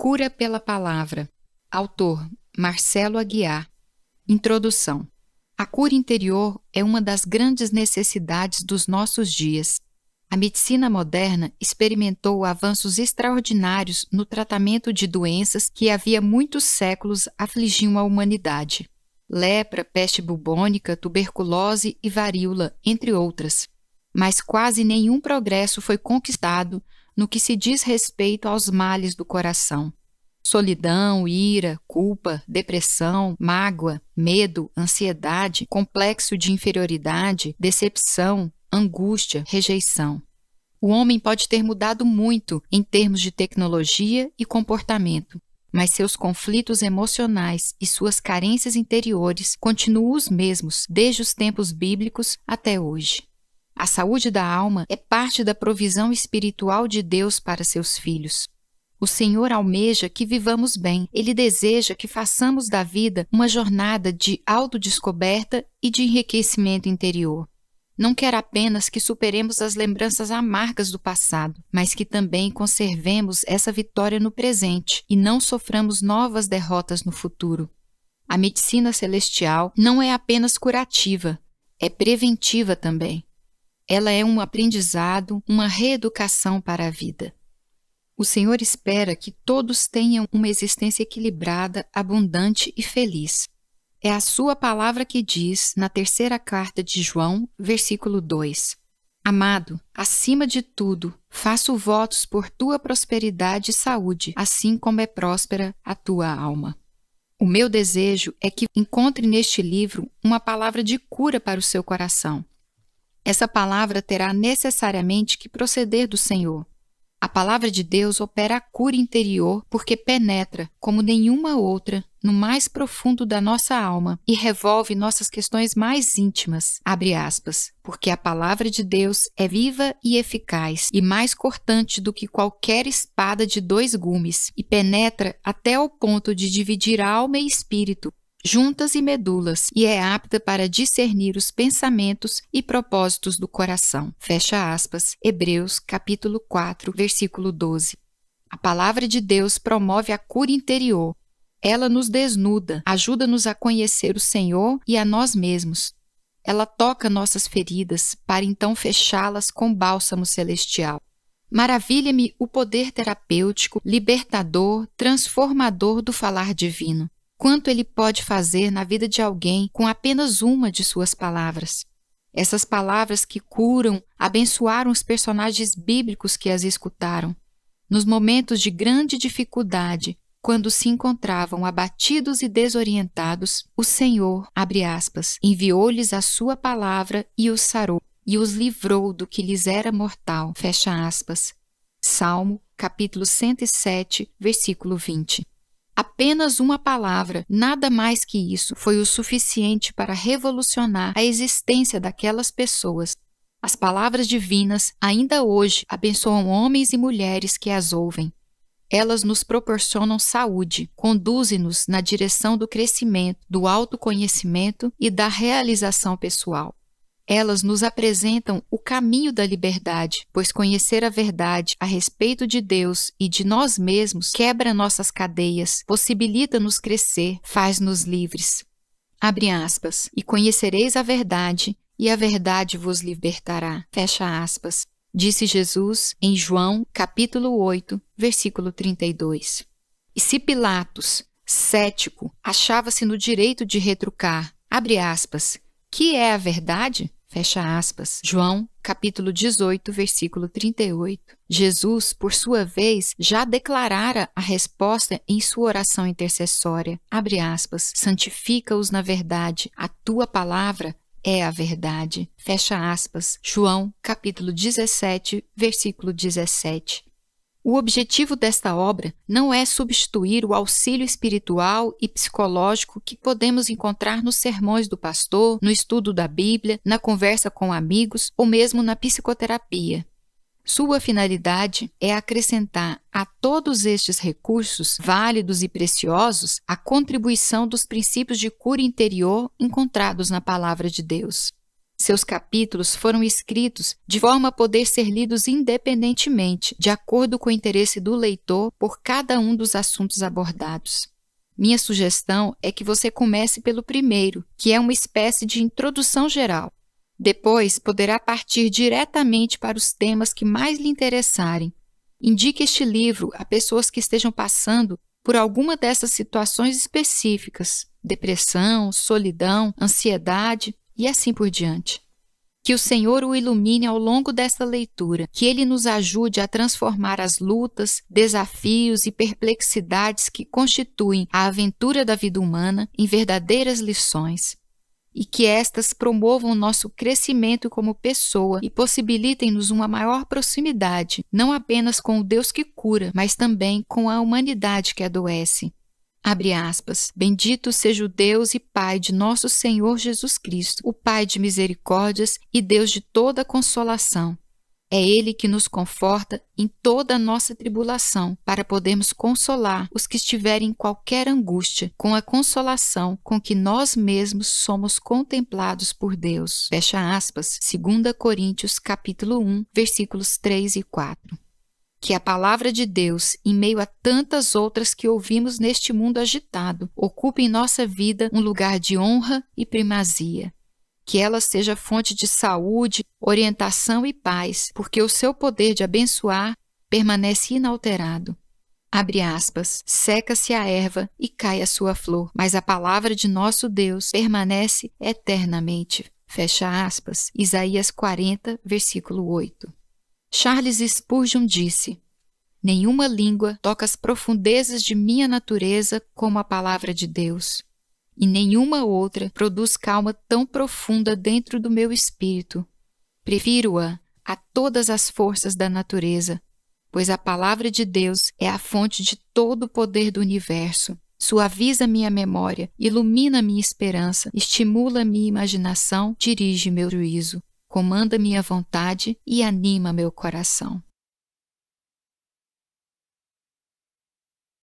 Cura pela Palavra. Autor Marcelo Aguiar. Introdução. A cura interior é uma das grandes necessidades dos nossos dias. A medicina moderna experimentou avanços extraordinários no tratamento de doenças que havia muitos séculos afligiam a humanidade. Lepra, peste bubônica, tuberculose e varíola, entre outras. Mas quase nenhum progresso foi conquistado no que se diz respeito aos males do coração. Solidão, ira, culpa, depressão, mágoa, medo, ansiedade, complexo de inferioridade, decepção, angústia, rejeição. O homem pode ter mudado muito em termos de tecnologia e comportamento, mas seus conflitos emocionais e suas carências interiores continuam os mesmos desde os tempos bíblicos até hoje. A saúde da alma é parte da provisão espiritual de Deus para seus filhos. O Senhor almeja que vivamos bem. Ele deseja que façamos da vida uma jornada de autodescoberta e de enriquecimento interior. Não quer apenas que superemos as lembranças amargas do passado, mas que também conservemos essa vitória no presente e não soframos novas derrotas no futuro. A medicina celestial não é apenas curativa, é preventiva também. Ela é um aprendizado, uma reeducação para a vida. O Senhor espera que todos tenham uma existência equilibrada, abundante e feliz. É a sua palavra que diz, na terceira carta de João, versículo 2: Amado, acima de tudo, faço votos por tua prosperidade e saúde, assim como é próspera a tua alma. O meu desejo é que encontre neste livro uma palavra de cura para o seu coração, essa palavra terá necessariamente que proceder do Senhor. A palavra de Deus opera a cura interior porque penetra, como nenhuma outra, no mais profundo da nossa alma e revolve nossas questões mais íntimas, abre aspas, porque a palavra de Deus é viva e eficaz e mais cortante do que qualquer espada de dois gumes e penetra até o ponto de dividir alma e espírito, juntas e medulas, e é apta para discernir os pensamentos e propósitos do coração. Fecha aspas. Hebreus capítulo 4, versículo 12. A palavra de Deus promove a cura interior. Ela nos desnuda, ajuda-nos a conhecer o Senhor e a nós mesmos. Ela toca nossas feridas para então fechá-las com bálsamo celestial. Maravilha-me o poder terapêutico, libertador, transformador do falar divino quanto ele pode fazer na vida de alguém com apenas uma de suas palavras. Essas palavras que curam, abençoaram os personagens bíblicos que as escutaram. Nos momentos de grande dificuldade, quando se encontravam abatidos e desorientados, o Senhor, enviou-lhes a sua palavra e os sarou, e os livrou do que lhes era mortal, Salmo, capítulo 107, versículo 20. Apenas uma palavra, nada mais que isso, foi o suficiente para revolucionar a existência daquelas pessoas. As palavras divinas, ainda hoje, abençoam homens e mulheres que as ouvem. Elas nos proporcionam saúde, conduzem-nos na direção do crescimento, do autoconhecimento e da realização pessoal. Elas nos apresentam o caminho da liberdade, pois conhecer a verdade a respeito de Deus e de nós mesmos quebra nossas cadeias, possibilita-nos crescer, faz-nos livres. Abre aspas. E conhecereis a verdade, e a verdade vos libertará. Fecha aspas. Disse Jesus em João, capítulo 8, versículo 32. E se Pilatos, cético, achava-se no direito de retrucar, abre aspas, que é a verdade? Fecha aspas. João, capítulo 18, versículo 38. Jesus, por sua vez, já declarara a resposta em sua oração intercessória. Abre aspas. Santifica-os na verdade. A tua palavra é a verdade. Fecha aspas. João, capítulo 17, versículo 17. O objetivo desta obra não é substituir o auxílio espiritual e psicológico que podemos encontrar nos sermões do pastor, no estudo da Bíblia, na conversa com amigos ou mesmo na psicoterapia. Sua finalidade é acrescentar a todos estes recursos válidos e preciosos a contribuição dos princípios de cura interior encontrados na Palavra de Deus. Seus capítulos foram escritos de forma a poder ser lidos independentemente, de acordo com o interesse do leitor por cada um dos assuntos abordados. Minha sugestão é que você comece pelo primeiro, que é uma espécie de introdução geral. Depois, poderá partir diretamente para os temas que mais lhe interessarem. Indique este livro a pessoas que estejam passando por alguma dessas situações específicas depressão, solidão, ansiedade e assim por diante. Que o Senhor o ilumine ao longo desta leitura, que ele nos ajude a transformar as lutas, desafios e perplexidades que constituem a aventura da vida humana em verdadeiras lições, e que estas promovam nosso crescimento como pessoa e possibilitem-nos uma maior proximidade, não apenas com o Deus que cura, mas também com a humanidade que adoece, Abre aspas. Bendito seja o Deus e Pai de nosso Senhor Jesus Cristo, o Pai de misericórdias e Deus de toda consolação. É Ele que nos conforta em toda a nossa tribulação, para podermos consolar os que estiverem em qualquer angústia, com a consolação com que nós mesmos somos contemplados por Deus. Fecha aspas, 2 Coríntios capítulo 1, versículos 3 e 4 que a palavra de Deus, em meio a tantas outras que ouvimos neste mundo agitado, ocupe em nossa vida um lugar de honra e primazia. Que ela seja fonte de saúde, orientação e paz, porque o seu poder de abençoar permanece inalterado. Abre aspas, seca-se a erva e cai a sua flor, mas a palavra de nosso Deus permanece eternamente. Fecha aspas, Isaías 40, versículo 8. Charles Spurgeon disse: Nenhuma língua toca as profundezas de minha natureza como a palavra de Deus, e nenhuma outra produz calma tão profunda dentro do meu espírito. Prefiro-a a todas as forças da natureza, pois a palavra de Deus é a fonte de todo o poder do universo. Suaviza minha memória, ilumina minha esperança, estimula minha imaginação, dirige meu juízo comanda minha vontade e anima meu coração.